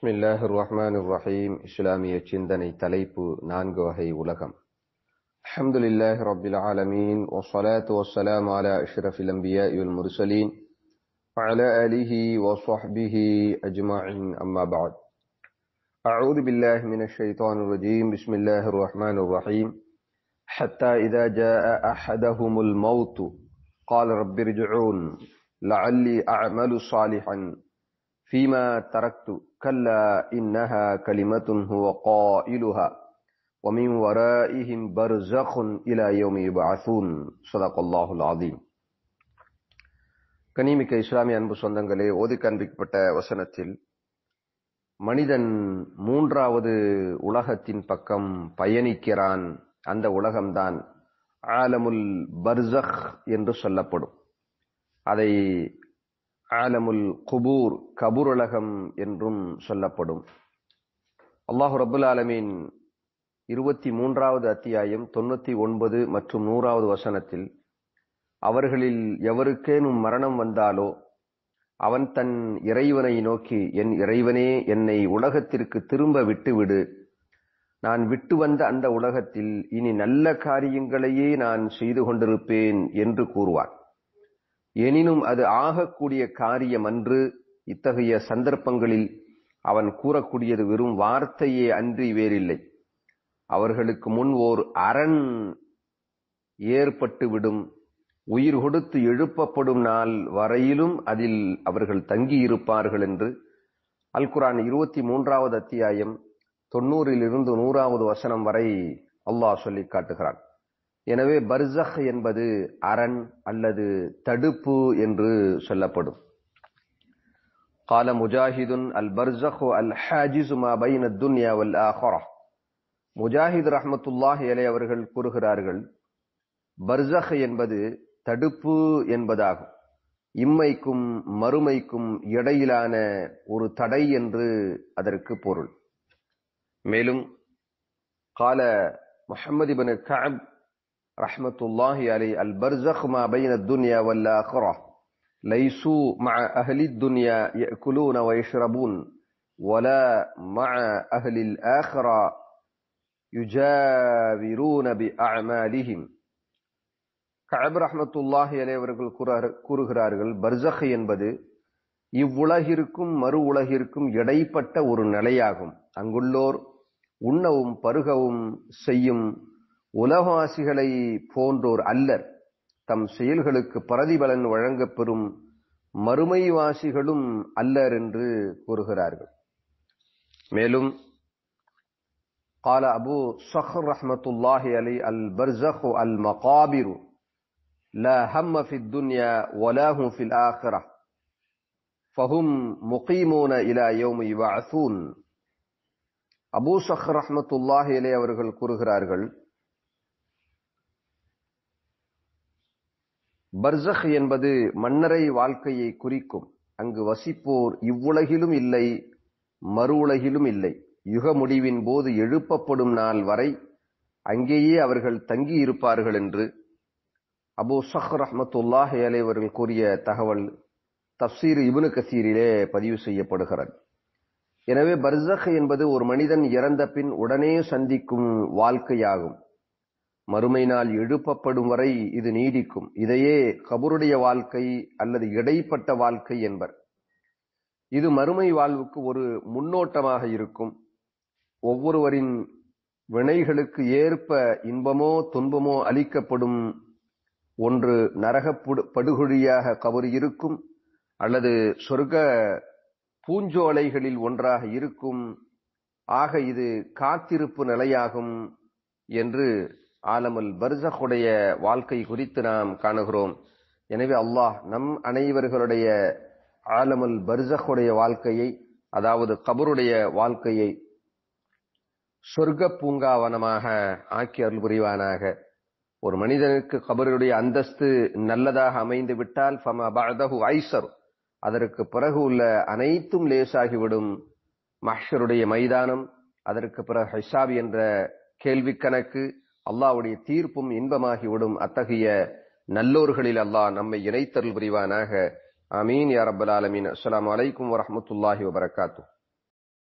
بسم الله الرحمن الرحيم إسلامية چندني تليب نانغو هاي ولكم الحمد لله رب العالمين والصلاة والسلام على أشرف الأنبياء والمرسلين وعلى آله وصحبه أجمعين أما بعد أعوذ بالله من الشيطان الرجيم بسم الله الرحمن الرحيم حتى إذا جاء أحدهم الموت قال رب ارجعون لعلي أعمل صالحا فيما تركت كلا إنها كلمة هو قائلها ومن ورائهم برزخ إلى يوم يبعثون صدق الله العظيم கனிமிக்க இஸ்லாமிய அன்பு சொந்தங்களே ஓதி காண்பிக்கப்பட்ட வசனத்தில் மனிதன் மூன்றாவது உலகத்தின் பக்கம் பயணிக்கிறான் அந்த உலகம்தான் ஆலமுல் பர்சக் என்று சொல்லப்படும் அதை ஆலமுல் குபூர் கபூருலகம் என்றும் சொல்லப்படும் அல்லாஹு ரபுல் ஆலமின் இருபத்தி மூன்றாவது அத்தியாயம் தொண்ணூத்தி ஒன்பது மற்றும் நூறாவது வசனத்தில் அவர்களில் எவருக்கேனும் மரணம் வந்தாலோ அவன் தன் இறைவனை நோக்கி என் இறைவனே என்னை உலகத்திற்கு திரும்ப விட்டுவிடு நான் விட்டு வந்த அந்த உலகத்தில் இனி நல்ல காரியங்களையே நான் செய்து கொண்டிருப்பேன் என்று கூறுவான் எனினும் அது ஆகக்கூடிய காரியமன்று இத்தகைய சந்தர்ப்பங்களில் அவன் கூறக்கூடியது வெறும் வார்த்தையே அன்றி வேறில்லை அவர்களுக்கு முன் ஓர் அரண் ஏற்பட்டுவிடும் உயிர் கொடுத்து எழுப்பப்படும் நாள் வரையிலும் அதில் அவர்கள் தங்கியிருப்பார்கள் என்று அல்குரான் இருபத்தி மூன்றாவது அத்தியாயம் இருந்து நூறாவது வசனம் வரை அல்லாஹ் சொல்லி காட்டுகிறான் எனவே பர்சஹ் என்பது அரண் அல்லது தடுப்பு என்று சொல்லப்படும் கால முஜாஹிதுன் அல் الحاجز அல் بين الدنيا والآخرة முஜாஹித் ரஹமத்துல்லாஹ் அலை அவர்கள் கூறுகிறார்கள் பர்சஹ் என்பது தடுப்பு என்பதாகும் இம்மைக்கும் மறுமைக்கும் இடையிலான ஒரு தடை என்று அதற்கு பொருள் மேலும் கால முஹம்மது பின் கஅப் ரஹ்மத்துல்லாஹி அலை அல் பர்சக் மா பைன துன்யா வல்ல அஹ்ரா லைசு ம அஹ்லி துன்யா யக்குலூன வயஷ்ரபூன் ولا مع أهل الآخرة யுஜாவிரூன பி அமாலிஹிம் கஅப் ரஹ்மத்துல்லாஹி அவர்கள் கூறுகிறார்கள் பர்சஹ் என்பது இவ்வுலகிற்கும் மறு உலகிற்கும் இடைப்பட்ட ஒரு நிலையாகும் அங்குள்ளோர் உண்ணவும் பருகவும் செய்யும் உலவாசிகளை போன்றோர் அல்லர் தம் செயல்களுக்கு பிரதிபலன் வழங்கப்பெறும் மறுமைவாசிகளும் அல்லர் என்று கூறுகிறார்கள் மேலும் قال أبو صخر رحمة الله அல் البرزخ المقابر لا هم في الدنيا ولا هم في الآخرة இலா مقيمون إلى அசூன் يبعثون அபூ சஹ் ரஹமத்துல்லாஹிலே அவர்கள் கூறுகிறார்கள் பர்சஹ் என்பது மன்னரை வாழ்க்கையை குறிக்கும் அங்கு வசிப்போர் இவ்வுலகிலும் இல்லை மறு உலகிலும் இல்லை யுக முடிவின் போது எழுப்பப்படும் நாள் வரை அங்கேயே அவர்கள் தங்கி இருப்பார்கள் என்று அபு சஹ் ரஹமத்துல்லாஹ் அலைவர்கள் கூறிய தகவல் தப்சீர் இபுனு கசீரிலே பதிவு செய்யப்படுகிறது எனவே பர்சஹ் என்பது ஒரு மனிதன் இறந்த பின் உடனே சந்திக்கும் வாழ்க்கையாகும் மறுமை நாள் எழுப்பப்படும் வரை இது நீடிக்கும் இதையே கபருடைய வாழ்க்கை அல்லது இடைப்பட்ட வாழ்க்கை என்பர் இது மறுமை வாழ்வுக்கு ஒரு முன்னோட்டமாக இருக்கும் ஒவ்வொருவரின் வினைகளுக்கு ஏற்ப இன்பமோ துன்பமோ அளிக்கப்படும் ஒன்று நரக படுகொழியாக கவர் இருக்கும் அல்லது சொர்க்க பூஞ்சோலைகளில் ஒன்றாக இருக்கும் ஆக இது காத்திருப்பு நிலையாகும் என்று ஆலமுல் பர்சகுடைய வாழ்க்கை குறித்து நாம் காணுகிறோம் எனவே அல்லாஹ் நம் அனைவர்களுடைய ஆலமுல் பர்சகுடைய வாழ்க்கையை அதாவது கபருடைய வாழ்க்கையை சொர்க்க பூங்காவனமாக ஆக்கி அருள் புரிவானாக ஒரு மனிதனுக்கு கபருடைய அந்தஸ்து நல்லதாக அமைந்து விட்டால் ஃபம ஐசர் அதற்கு பிறகு உள்ள அனைத்தும் லேசாகிவிடும் மஹ்ஷருடைய மைதானம் அதற்கு பிறகு ஹைசாப் என்ற கேள்வி கணக்கு அல்லாவுடைய தீர்ப்பும் இன்பமாகிவிடும் அத்தகைய நல்லோர்களில் அல்லாஹ் நம்மை இணைத்தருள் புரிவானாக அமீன் அப்பல் ஆலமீன் அஸ்லாம் வலைக்கம் வரமத்துல்லாஹி வபரகாத்தூ